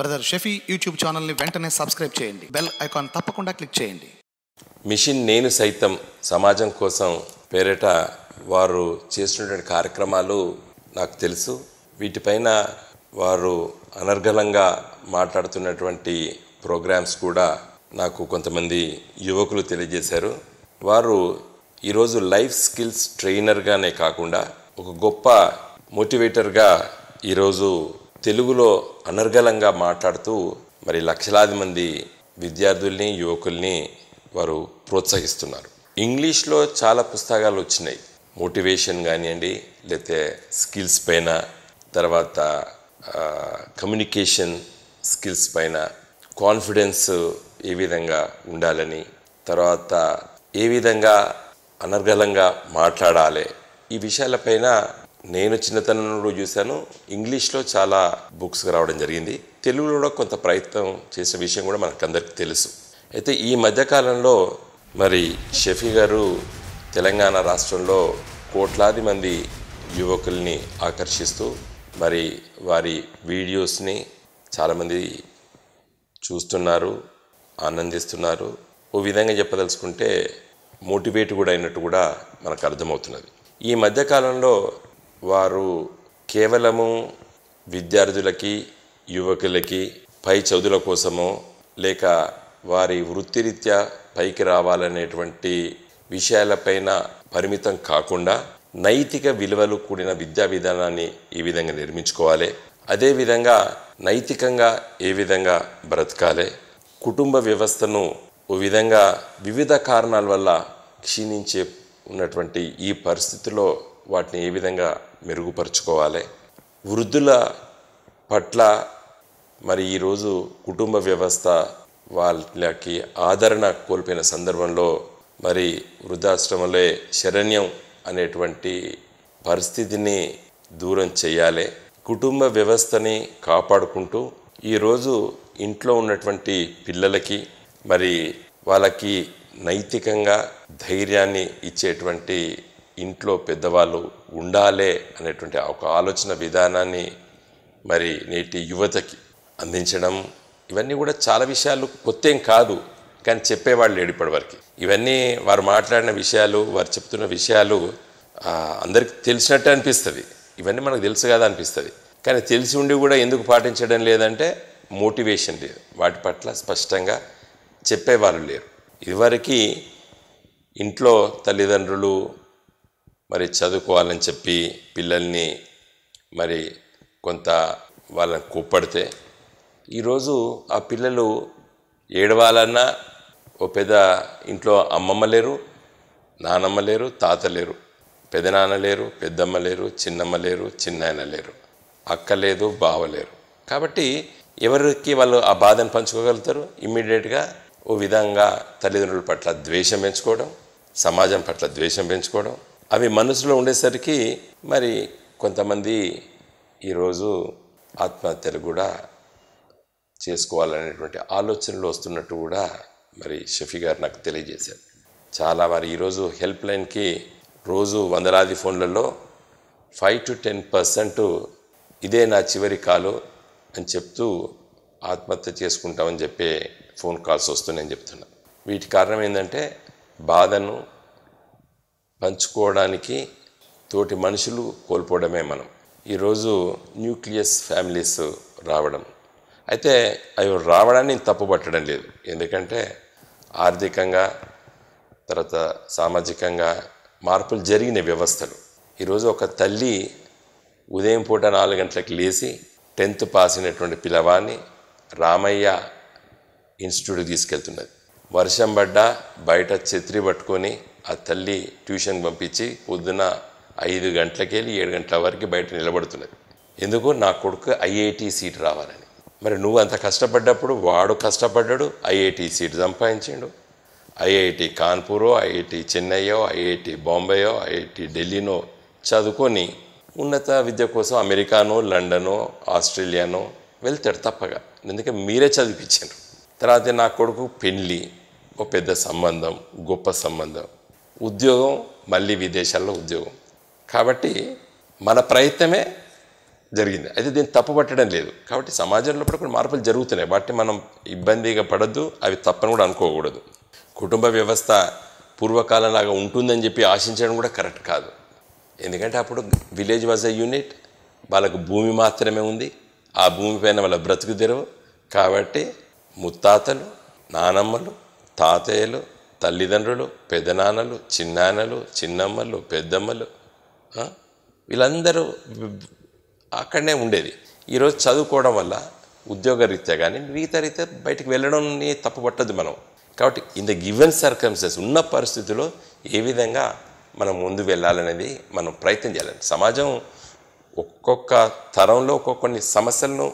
brother Shafi YouTube ఛానల్ని వెంటనే subscribe చేయండి బెల్ ఐకాన్ తప్పకుండా క్లిక్ చేయండి మిషన్ నేను సైతం సమాజం కోసం పేరేట వారు చేస్తున్నటువంటి కార్యక్రమాలు నాకు తెలుసు వీటిపైన వారు అనర్గలంగా మాట్లాడుతున్నటువంటి ప్రోగ్రామ్స్ కూడా నాకు కొంతమంది యువకులు తెలియజేశారు వారు ఈరోజు లైఫ్ స్కిల్స్ ట్రైనర్గానే కాకుండా ఒక గొప్ప మోటివేటర్గా ఈరోజు తెలుగులో అనర్గలంగా మాట్లాడుతూ మరి లక్షలాది మంది విద్యార్థుల్ని యువకుల్ని వారు ప్రోత్సహిస్తున్నారు ఇంగ్లీష్లో చాలా పుస్తకాలు వచ్చినాయి మోటివేషన్ కానివ్వండి లేతే స్కిల్స్ పైన తర్వాత కమ్యూనికేషన్ స్కిల్స్ పైన కాన్ఫిడెన్స్ ఏ విధంగా ఉండాలని తర్వాత ఏ విధంగా అనర్గలంగా మాట్లాడాలి ఈ విషయాలపైన నేను చిన్నతనంలో చూశాను ఇంగ్లీష్లో చాలా బుక్స్ రావడం జరిగింది తెలుగులో కూడా కొంత ప్రయత్నం చేసిన విషయం కూడా మనకు అందరికీ తెలుసు అయితే ఈ మధ్యకాలంలో మరి షఫీ గారు తెలంగాణ రాష్ట్రంలో కోట్లాది మంది యువకుల్ని ఆకర్షిస్తూ మరి వారి వీడియోస్ని చాలామంది చూస్తున్నారు ఆనందిస్తున్నారు ఓ విధంగా చెప్పదలుచుకుంటే మోటివేట్ కూడా అయినట్టు కూడా మనకు అర్థమవుతున్నది ఈ మధ్యకాలంలో వారు కేవలము విద్యార్థులకి యువకులకి పై చదువుల కోసమో లేక వారి వృత్తిరీత్యా పైకి రావాలనేటువంటి విషయాలపైన పరిమితం కాకుండా నైతిక విలువలు కూడిన విద్యా విధానాన్ని ఈ విధంగా నిర్మించుకోవాలి అదేవిధంగా నైతికంగా ఏ విధంగా బ్రతకాలి కుటుంబ వ్యవస్థను ఓ విధంగా వివిధ కారణాల వల్ల క్షీణించే ఉన్నటువంటి ఈ పరిస్థితిలో వాటిని ఏ విధంగా మెరుగుపరుచుకోవాలి వృద్ధుల పట్ల మరి ఈరోజు కుటుంబ వ్యవస్థ వాళ్ళకి ఆదరణ కోల్పోయిన సందర్భంలో మరి వృద్ధాశ్రమంలో శరణ్యం అనేటువంటి పరిస్థితిని దూరం చేయాలి కుటుంబ వ్యవస్థని కాపాడుకుంటూ ఈరోజు ఇంట్లో ఉన్నటువంటి పిల్లలకి మరి వాళ్ళకి నైతికంగా ధైర్యాన్ని ఇచ్చేటువంటి ఇంట్లో పెద్దవాళ్ళు ఉండాలే అనేటువంటి ఒక ఆలోచన విధానాన్ని మరి నేటి యువతకి అందించడం ఇవన్నీ కూడా చాలా విషయాలు ఏం కాదు కానీ చెప్పేవాళ్ళు లేడు ఇప్పటివరకు ఇవన్నీ వారు మాట్లాడిన విషయాలు వారు చెప్తున్న విషయాలు అందరికి తెలిసినట్టు అనిపిస్తుంది ఇవన్నీ మనకు తెలుసు కదా అనిపిస్తుంది కానీ తెలిసి ఉండి కూడా ఎందుకు పాటించడం లేదంటే మోటివేషన్ లేదు వాటి పట్ల స్పష్టంగా చెప్పేవాళ్ళు లేరు ఇదివరకు ఇంట్లో తల్లిదండ్రులు మరి చదువుకోవాలని చెప్పి పిల్లల్ని మరి కొంత వాళ్ళని కూపడితే ఈరోజు ఆ పిల్లలు ఏడవాలన్నా ఓ పెద్ద ఇంట్లో అమ్మమ్మ లేరు నానమ్మ లేరు తాత లేరు పెదనాన్న లేరు పెద్దమ్మ లేరు చిన్నమ్మ లేరు చిన్నాయన లేరు అక్క లేదు బావ లేరు కాబట్టి ఎవరికి వాళ్ళు ఆ బాధను పంచుకోగలుగుతారు ఇమ్మీడియట్గా ఓ విధంగా తల్లిదండ్రుల పట్ల ద్వేషం పెంచుకోవడం సమాజం పట్ల ద్వేషం పెంచుకోవడం అవి మనసులో ఉండేసరికి మరి కొంతమంది ఈరోజు ఆత్మహత్యలు కూడా చేసుకోవాలనేటువంటి ఆలోచనలు వస్తున్నట్టు కూడా మరి షఫీ గారు నాకు తెలియజేశారు చాలా మరి ఈరోజు హెల్ప్ లైన్కి రోజు వందలాది ఫోన్లలో ఫైవ్ టు టెన్ పర్సెంట్ ఇదే నా చివరి కాలు అని చెప్తూ ఆత్మహత్య చేసుకుంటామని చెప్పే ఫోన్ కాల్స్ వస్తున్నాయని చెప్తున్నా వీటి కారణం ఏంటంటే బాధను పంచుకోవడానికి తోటి మనుషులు కోల్పోవడమే మనం ఈరోజు న్యూక్లియస్ ఫ్యామిలీస్ రావడం అయితే అవి రావడాన్ని తప్పుపట్టడం లేదు ఎందుకంటే ఆర్థికంగా తర్వాత సామాజికంగా మార్పులు జరిగిన వ్యవస్థలు ఈరోజు ఒక తల్లి ఉదయం పూట నాలుగు గంటలకు లేచి టెన్త్ పాస్ అయినటువంటి పిలవాన్ని రామయ్య ఇన్స్టిట్యూట్కి తీసుకెళ్తున్నది వర్షం పడ్డా బయట ఛత్రి పట్టుకొని ఆ తల్లి ట్యూషన్కి పంపించి పొద్దున ఐదు గంటలకి వెళ్ళి ఏడు గంటల వరకు బయట నిలబడుతున్నది ఎందుకు నా కొడుకు ఐఐటి సీట్ రావాలని మరి నువ్వు అంత కష్టపడ్డప్పుడు వాడు కష్టపడ్డాడు ఐఐటి సీట్ సంపాదించాడు ఐఐటి కాన్పూరో ఐఐటి చెన్నైయో ఐఐటి బాంబేయో ఐఐటి ఢిల్లీనో చదువుకొని ఉన్నత విద్య కోసం అమెరికానో లండనో ఆస్ట్రేలియానో వెళ్తాడు తప్పగా ఎందుకంటే మీరే చదివించారు తర్వాత నా కొడుకు పెళ్ళి ఒక పెద్ద సంబంధం గొప్ప సంబంధం ఉద్యోగం మళ్ళీ విదేశాల్లో ఉద్యోగం కాబట్టి మన ప్రయత్నమే జరిగింది అయితే దీన్ని తప్పుపట్టడం లేదు కాబట్టి సమాజంలో కూడా మార్పులు జరుగుతున్నాయి వాటిని మనం ఇబ్బందిగా పడద్దు అవి తప్పని కూడా అనుకోకూడదు కుటుంబ వ్యవస్థ పూర్వకాలంలాగా ఉంటుందని చెప్పి ఆశించడం కూడా కరెక్ట్ కాదు ఎందుకంటే అప్పుడు విలేజ్ వాజ్ అ యూనిట్ వాళ్ళకు భూమి మాత్రమే ఉంది ఆ భూమి పైన వాళ్ళ బ్రతుకు తెరవు కాబట్టి ముత్తాతలు నానమ్మలు తాతయ్యలు తల్లిదండ్రులు పెదనాన్నలు చిన్నాన్నలు చిన్నమ్మలు పెద్దమ్మలు వీళ్ళందరూ అక్కడనే ఉండేది ఈరోజు చదువుకోవడం వల్ల ఉద్యోగరీత్యా కానీ మిగతా రీత్యా బయటికి తప్పు తప్పుపట్టదు మనం కాబట్టి ఇన్ ద గివెన్ సర్కమ్స్టెన్స్ ఉన్న పరిస్థితుల్లో ఏ విధంగా మనం ముందు వెళ్ళాలనేది మనం ప్రయత్నం చేయాలి సమాజం ఒక్కొక్క తరంలో కొన్ని సమస్యలను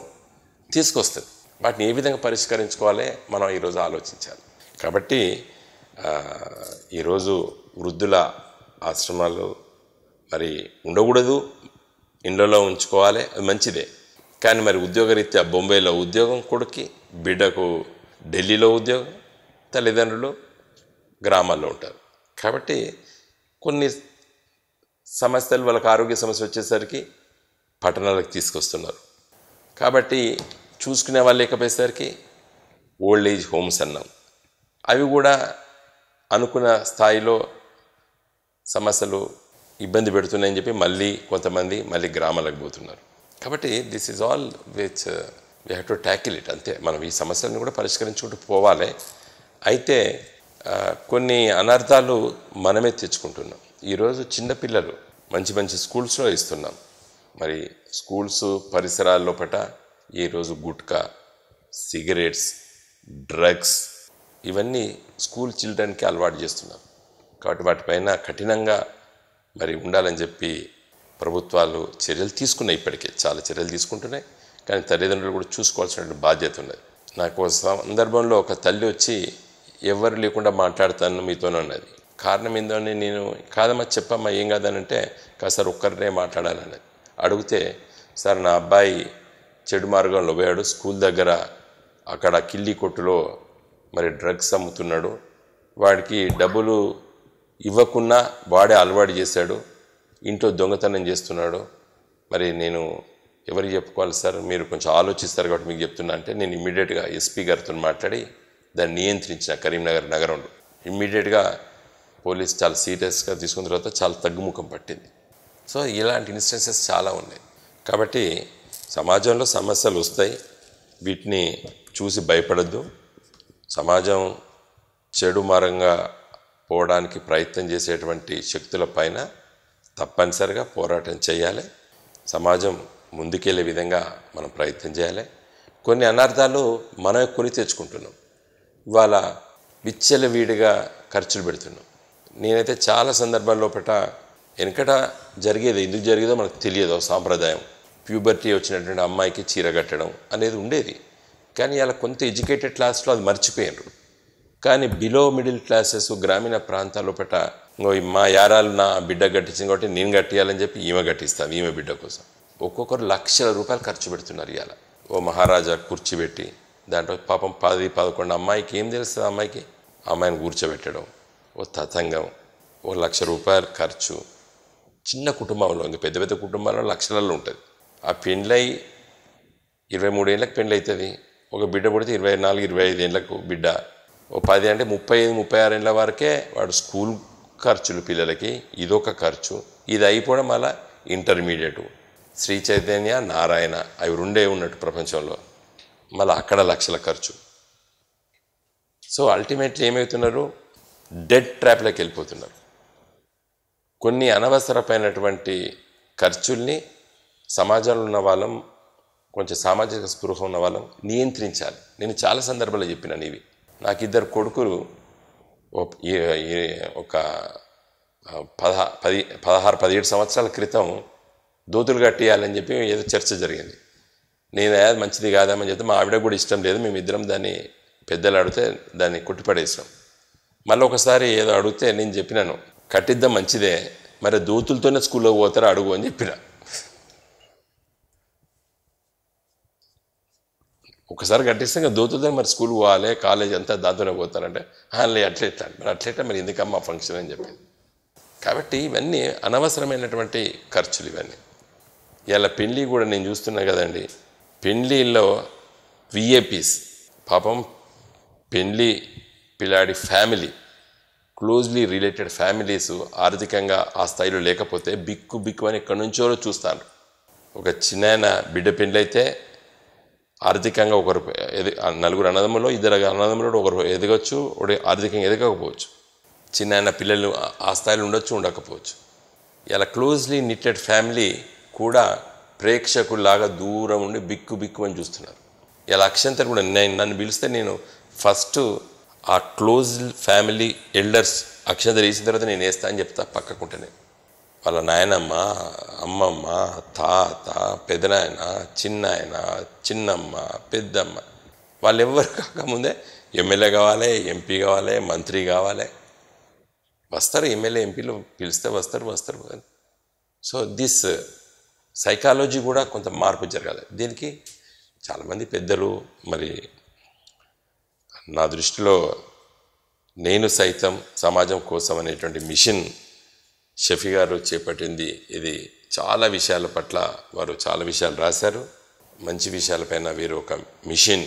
తీసుకొస్తుంది వాటిని ఏ విధంగా పరిష్కరించుకోవాలి మనం ఈరోజు ఆలోచించాలి కాబట్టి ఈరోజు వృద్ధుల ఆశ్రమాలు మరి ఉండకూడదు ఇండ్లలో ఉంచుకోవాలి అది మంచిదే కానీ మరి ఉద్యోగరీత్యా బొంబాయిలో ఉద్యోగం కొడుకి బిడ్డకు ఢిల్లీలో ఉద్యోగం తల్లిదండ్రులు గ్రామాల్లో ఉంటారు కాబట్టి కొన్ని సమస్యలు వాళ్ళకి ఆరోగ్య సమస్య వచ్చేసరికి పట్టణాలకు తీసుకొస్తున్నారు కాబట్టి చూసుకునే వాళ్ళు లేకపోయేసరికి ఓల్డ్ ఏజ్ హోమ్స్ అన్నాం అవి కూడా అనుకున్న స్థాయిలో సమస్యలు ఇబ్బంది పెడుతున్నాయని చెప్పి మళ్ళీ కొంతమంది మళ్ళీ గ్రామాలకు పోతున్నారు కాబట్టి this is all which we have to tackle it అంతే మనం ఈ సమస్యలను కూడా పరిష్కరించుకుంటూ పోవాలి అయితే uh, కొన్ని అనర్థాలు మనమే తెచ్చుకుంటున్నాం ఈరోజు చిన్నపిల్లలు మంచి మంచి స్కూల్స్లో ఇస్తున్నాం మరి స్కూల్స్ పరిసరాల్లోపట ఈరోజు గుట్కా సిగరెట్స్ డ్రగ్స్ ఇవన్నీ స్కూల్ చిల్డ్రన్కి అలవాటు చేస్తున్నాం కాబట్టి వాటిపైన కఠినంగా మరి ఉండాలని చెప్పి ప్రభుత్వాలు చర్యలు తీసుకున్నాయి ఇప్పటికే చాలా చర్యలు తీసుకుంటున్నాయి కానీ తల్లిదండ్రులు కూడా చూసుకోవాల్సిన బాధ్యత ఉన్నది నాకు ఒక సందర్భంలో ఒక తల్లి వచ్చి ఎవరు లేకుండా మాట్లాడతాను మీతోనే ఉన్నది కారణం ఏందని నేను కాదమ్మా చెప్పమ్మా ఏం కాదనంటే కాసారి ఒక్కరినే మాట్లాడాలన్నది అడిగితే సార్ నా అబ్బాయి చెడు మార్గంలో పోయాడు స్కూల్ దగ్గర అక్కడ కిల్లి కొట్టులో మరి డ్రగ్స్ అమ్ముతున్నాడు వాడికి డబ్బులు ఇవ్వకున్నా వాడే అలవాటు చేశాడు ఇంట్లో దొంగతనం చేస్తున్నాడు మరి నేను ఎవరికి చెప్పుకోవాలి సార్ మీరు కొంచెం ఆలోచిస్తారు కాబట్టి మీకు చెప్తున్నా అంటే నేను ఇమ్మీడియట్గా ఎస్పీ గారితో మాట్లాడి దాన్ని నియంత్రించిన కరీంనగర్ నగరంలో ఇమ్మీడియట్గా పోలీస్ చాలా సీరియస్గా తీసుకున్న తర్వాత చాలా తగ్గుముఖం పట్టింది సో ఇలాంటి ఇన్స్టెన్సెస్ చాలా ఉన్నాయి కాబట్టి సమాజంలో సమస్యలు వస్తాయి వీటిని చూసి భయపడద్దు సమాజం చెడు మారంగా పోవడానికి ప్రయత్నం చేసేటువంటి శక్తులపైన తప్పనిసరిగా పోరాటం చేయాలి సమాజం ముందుకెళ్ళే విధంగా మనం ప్రయత్నం చేయాలి కొన్ని అనర్థాలు మనమే కొని తెచ్చుకుంటున్నాం ఇవాళ వీడిగా ఖర్చులు పెడుతున్నాం నేనైతే చాలా సందర్భాల్లో పట వెనకట జరిగేది ఎందుకు జరిగేదో మనకు తెలియదు సాంప్రదాయం ప్యూబర్టీ వచ్చినటువంటి అమ్మాయికి చీర కట్టడం అనేది ఉండేది కానీ అలా కొంత ఎడ్యుకేటెడ్ క్లాస్లో అది మర్చిపోయారు కానీ బిలో మిడిల్ క్లాసెస్ గ్రామీణ ప్రాంతాల పట మా యారాలు నా బిడ్డ కట్టించింది కాబట్టి నేను కట్టియాలని చెప్పి ఈమె కట్టిస్తాం ఈమె బిడ్డ కోసం ఒక్కొక్కరు లక్షల రూపాయలు ఖర్చు పెడుతున్నారు ఇలా ఓ మహారాజా కూర్చోబెట్టి దాంట్లో పాపం పది పదకొండు అమ్మాయికి ఏం తెలుస్తుంది అమ్మాయికి అమ్మాయిని కూర్చోబెట్టడం ఓ తతంగం ఓ లక్ష రూపాయలు ఖర్చు చిన్న కుటుంబంలో ఇంకా పెద్ద పెద్ద కుటుంబాల్లో లక్షలలో ఉంటుంది ఆ పెండ్లై ఇరవై మూడేళ్ళకి పెండ్లు అవుతుంది ఒక బిడ్డ పుడితే ఇరవై నాలుగు ఇరవై ఐదు ఏళ్ళకు బిడ్డ ఓ పది అంటే ముప్పై ఐదు ముప్పై ఆరు ఏళ్ళ వరకే వాడు స్కూల్ ఖర్చులు పిల్లలకి ఇదొక ఖర్చు ఇది అయిపోవడం అలా ఇంటర్మీడియట్ శ్రీ చైతన్య నారాయణ అవి రెండే ఉన్నట్టు ప్రపంచంలో మళ్ళీ అక్కడ లక్షల ఖర్చు సో అల్టిమేట్లీ ఏమవుతున్నారు డెడ్ ట్రాప్లోకి వెళ్ళిపోతున్నారు కొన్ని అనవసరమైనటువంటి ఖర్చుల్ని సమాజంలో ఉన్న వాళ్ళం కొంచెం సామాజిక స్పృహ ఉన్న వాళ్ళం నియంత్రించాలి నేను చాలా సందర్భాలు చెప్పినాను ఇవి నాకు ఇద్దరు కొడుకులు ఒక పదహా పది పదహారు పదిహేడు సంవత్సరాల క్రితం దూతులు కట్టేయాలని చెప్పి ఏదో చర్చ జరిగింది నేను అది మంచిది కాదామని చెప్తే మా ఆవిడ కూడా ఇష్టం లేదు మేము ఇద్దరం దాన్ని పెద్దలు అడిగితే దాన్ని కుట్టిపడేసాం మళ్ళీ ఒకసారి ఏదో అడిగితే నేను చెప్పినాను కట్టిద్దాం మంచిదే మరి దూతులతోనే స్కూల్లో పోతారా అడుగు అని చెప్పినా ఒకసారి కట్టిస్తే ఇంకా మరి స్కూల్ పోవాలి కాలేజ్ అంతా దాతునే పోతారంటే అట్లే అట్లెట్లా మరి అట్లెట్లా మరి ఎందుకమ్మ ఫంక్షన్ అని చెప్పింది కాబట్టి ఇవన్నీ అనవసరమైనటువంటి ఖర్చులు ఇవన్నీ ఇలా పెళ్ళి కూడా నేను చూస్తున్నా కదండి పెళ్ళిలో విఏపీస్ పాపం పెళ్ళి పిల్లాడి ఫ్యామిలీ క్లోజ్లీ రిలేటెడ్ ఫ్యామిలీస్ ఆర్థికంగా ఆ స్థాయిలో లేకపోతే బిక్కు బిక్కు అని ఎక్కడి నుంచో చూస్తాను ఒక చిన్న బిడ్డ అయితే ఆర్థికంగా ఒకరు ఎది నలుగురు అన్నదమ్ములో ఇద్దరు అన్నదమ్ములు ఒకరు ఎదగచ్చు ఒకటి ఆర్థికంగా ఎదగకపోవచ్చు చిన్న ఆయన పిల్లలు ఆ స్థాయిలో ఉండొచ్చు ఉండకపోవచ్చు ఇలా క్లోజ్లీ నిట్టెడ్ ఫ్యామిలీ కూడా ప్రేక్షకుల్లాగా దూరం ఉండి బిక్కు బిక్కు అని చూస్తున్నారు ఇలా అక్షంత కూడా నేను నన్ను పిలిస్తే నేను ఫస్ట్ ఆ క్లోజ్ ఫ్యామిలీ ఎల్డర్స్ అక్షంత వేసిన తర్వాత నేను వేస్తా అని చెప్తా నేను వాళ్ళ నాయనమ్మ అమ్మమ్మ తాత పెదనాయన చిన్నాయన చిన్నమ్మ పెద్దమ్మ వాళ్ళెవ్వరు కాకముందే ఎమ్మెల్యే కావాలి ఎంపీ కావాలి మంత్రి కావాలి వస్తారు ఎమ్మెల్యే ఎంపీలు పిలిస్తే వస్తారు వస్తారు సో దిస్ సైకాలజీ కూడా కొంత మార్పు జరగాలి దీనికి చాలామంది పెద్దలు మరి నా దృష్టిలో నేను సైతం సమాజం కోసం అనేటువంటి మిషన్ షఫీ గారు చేపట్టింది ఇది చాలా విషయాల పట్ల వారు చాలా విషయాలు రాశారు మంచి విషయాలపైన వీరు ఒక మిషన్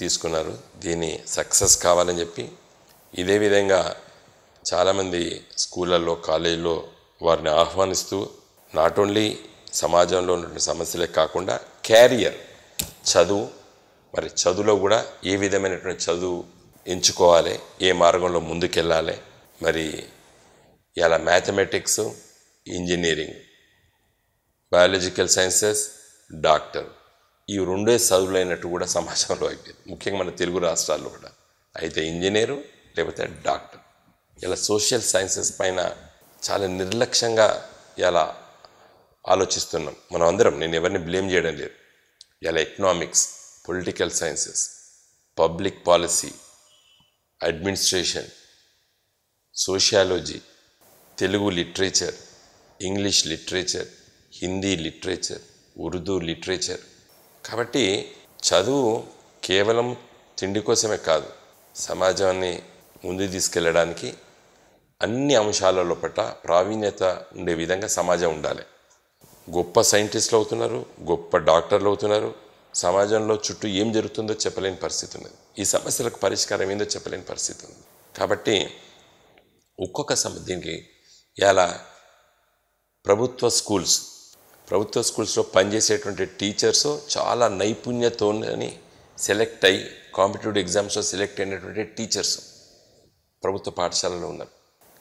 తీసుకున్నారు దీన్ని సక్సెస్ కావాలని చెప్పి ఇదే విధంగా చాలామంది స్కూళ్ళల్లో కాలేజీలో వారిని ఆహ్వానిస్తూ నాట్ ఓన్లీ సమాజంలో ఉన్నటువంటి సమస్యలే కాకుండా క్యారియర్ చదువు మరి చదువులో కూడా ఏ విధమైనటువంటి చదువు ఎంచుకోవాలి ఏ మార్గంలో ముందుకెళ్ళాలి మరి ఇలా mathematics engineering biological sciences doctor ఈ రెండే చదువులైనట్టు కూడా సమాజంలో అయిపోయింది ముఖ్యంగా మన తెలుగు రాష్ట్రాల్లో కూడా అయితే ఇంజనీరు లేకపోతే డాక్టర్ ఇలా సోషల్ సైన్సెస్ పైన చాలా నిర్లక్ష్యంగా ఇలా ఆలోచిస్తున్నాం మనం అందరం నేను ఎవరిని బ్లేమ్ చేయడం లేదు ఇలా economics political sciences public policy administration sociology Telugu literature English literature Hindi literature Urdu literature కాబట్టి చదువు కేవలం తిండి కోసమే కాదు సమాజాన్ని ముందు తీసుకెళ్ళడానికి అన్ని అంశాలలో పట్ల ప్రావీణ్యత ఉండే విధంగా సమాజం ఉండాలి గొప్ప సైంటిస్టులు అవుతున్నారు గొప్ప డాక్టర్లు అవుతున్నారు సమాజంలో చుట్టూ ఏం జరుగుతుందో చెప్పలేని పరిస్థితి ఉన్నది ఈ సమస్యలకు పరిష్కారం ఏందో చెప్పలేని పరిస్థితి ఉంది కాబట్టి ఒక్కొక్క సమ దీనికి ఇలా ప్రభుత్వ స్కూల్స్ ప్రభుత్వ స్కూల్స్లో పనిచేసేటువంటి టీచర్స్ చాలా నైపుణ్యతోని సెలెక్ట్ అయ్యి కాంపిటేటివ్ ఎగ్జామ్స్లో సెలెక్ట్ అయినటువంటి టీచర్స్ ప్రభుత్వ పాఠశాలలో ఉన్నారు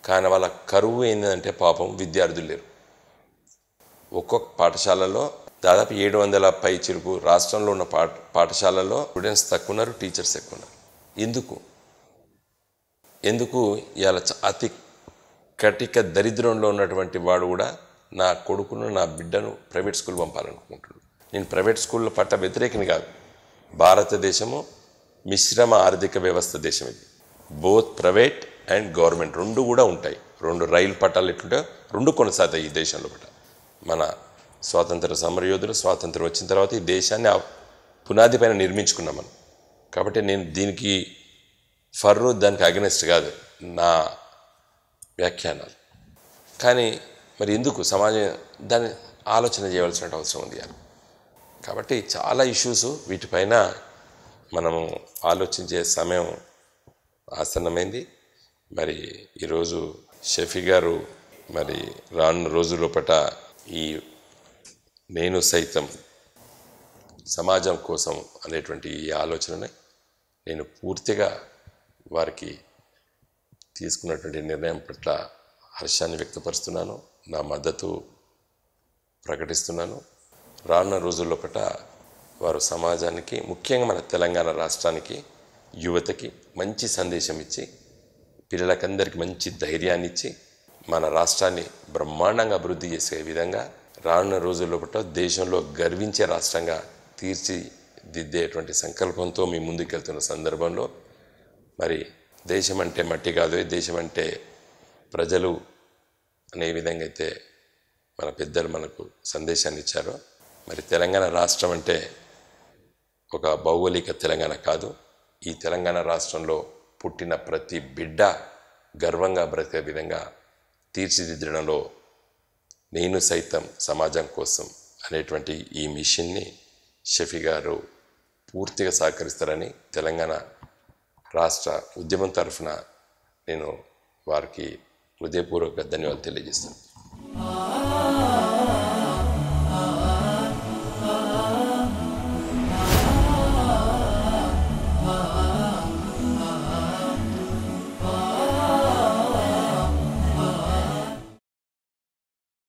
కానీ వాళ్ళ కరువు ఏంటంటే పాపం విద్యార్థులు లేరు ఒక్కొక్క పాఠశాలలో దాదాపు ఏడు వందల పై చిరుకు రాష్ట్రంలో ఉన్న పాఠ పాఠశాలలో స్టూడెంట్స్ తక్కువ ఉన్నారు టీచర్స్ ఎక్కువ ఉన్నారు ఎందుకు ఎందుకు ఇవాళ అతి కటిక దరిద్రంలో ఉన్నటువంటి వాడు కూడా నా కొడుకును నా బిడ్డను ప్రైవేట్ స్కూల్ పంపాలనుకుంటున్నాడు నేను ప్రైవేట్ స్కూళ్ళ పట్ల వ్యతిరేకిని కాదు భారతదేశము మిశ్రమ ఆర్థిక వ్యవస్థ దేశం ఇది బోత్ ప్రైవేట్ అండ్ గవర్నమెంట్ రెండు కూడా ఉంటాయి రెండు రైలు పట్టాలు ఎట్లుంటే రెండు కొనసాగుతాయి ఈ దేశంలో పట్ట మన స్వాతంత్ర సమరయోధులు స్వాతంత్రం వచ్చిన తర్వాత ఈ దేశాన్ని పునాది పైన నిర్మించుకున్నాం మనం కాబట్టి నేను దీనికి ఫర్రు దానికి అగనెస్ట్ కాదు నా వ్యాఖ్యానాలు కానీ మరి ఎందుకు సమాజం దాన్ని ఆలోచన చేయవలసిన అవసరం ఉంది అని కాబట్టి చాలా ఇష్యూస్ వీటిపైన మనము ఆలోచించే సమయం ఆసన్నమైంది మరి ఈరోజు షఫీ గారు మరి రాను రోజు లోపల ఈ నేను సైతం సమాజం కోసం అనేటువంటి ఈ ఆలోచనని నేను పూర్తిగా వారికి తీసుకున్నటువంటి నిర్ణయం పట్ల హర్షాన్ని వ్యక్తపరుస్తున్నాను నా మద్దతు ప్రకటిస్తున్నాను రానున్న రోజుల్లో పట్ల వారు సమాజానికి ముఖ్యంగా మన తెలంగాణ రాష్ట్రానికి యువతకి మంచి సందేశం ఇచ్చి పిల్లలకందరికీ మంచి ధైర్యాన్ని ఇచ్చి మన రాష్ట్రాన్ని బ్రహ్మాండంగా అభివృద్ధి చేసే విధంగా రానున్న రోజుల్లో పట్ల దేశంలో గర్వించే రాష్ట్రంగా తీర్చిదిద్దేటువంటి సంకల్పంతో మీ ముందుకెళ్తున్న సందర్భంలో మరి దేశం అంటే మట్టి కాదు దేశం అంటే ప్రజలు అనే విధంగా అయితే మన పెద్దలు మనకు సందేశాన్ని ఇచ్చారు మరి తెలంగాణ రాష్ట్రం అంటే ఒక భౌగోళిక తెలంగాణ కాదు ఈ తెలంగాణ రాష్ట్రంలో పుట్టిన ప్రతి బిడ్డ గర్వంగా బ్రతికే విధంగా తీర్చిదిద్దడంలో నేను సైతం సమాజం కోసం అనేటువంటి ఈ మిషన్ని షఫీ గారు పూర్తిగా సహకరిస్తారని తెలంగాణ రాష్ట్ర ఉద్యమం తరఫున నేను వారికి హృదయపూర్వక ధన్యవాదాలు తెలియజేస్తాను